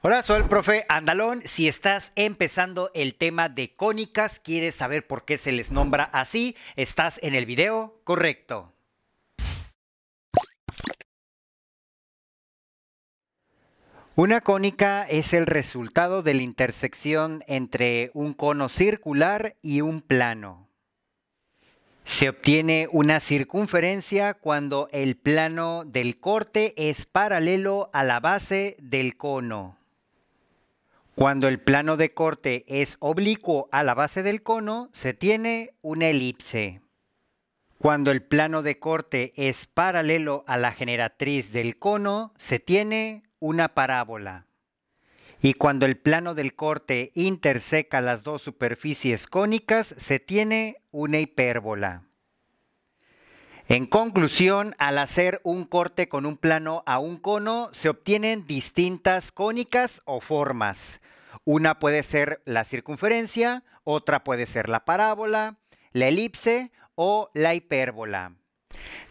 Hola, soy el profe Andalón. Si estás empezando el tema de cónicas, quieres saber por qué se les nombra así, estás en el video correcto. Una cónica es el resultado de la intersección entre un cono circular y un plano. Se obtiene una circunferencia cuando el plano del corte es paralelo a la base del cono. Cuando el plano de corte es oblicuo a la base del cono, se tiene una elipse. Cuando el plano de corte es paralelo a la generatriz del cono, se tiene una parábola. Y cuando el plano del corte interseca las dos superficies cónicas, se tiene una hipérbola. En conclusión, al hacer un corte con un plano a un cono, se obtienen distintas cónicas o formas. Una puede ser la circunferencia, otra puede ser la parábola, la elipse o la hipérbola.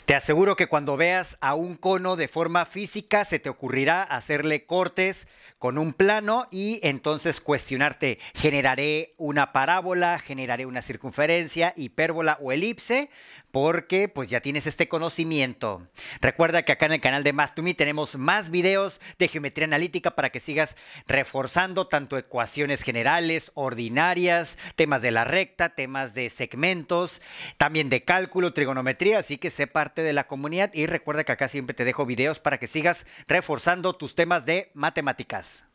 Te aseguro que cuando veas a un cono de forma física se te ocurrirá hacerle cortes con un plano y entonces cuestionarte, generaré una parábola, generaré una circunferencia, hipérbola o elipse, porque pues ya tienes este conocimiento. Recuerda que acá en el canal de Math tenemos más videos de geometría analítica para que sigas reforzando tanto ecuaciones generales, ordinarias, temas de la recta, temas de segmentos, también de cálculo, trigonometría, así que sé parte de la comunidad y recuerda que acá siempre te dejo videos para que sigas reforzando tus temas de matemáticas.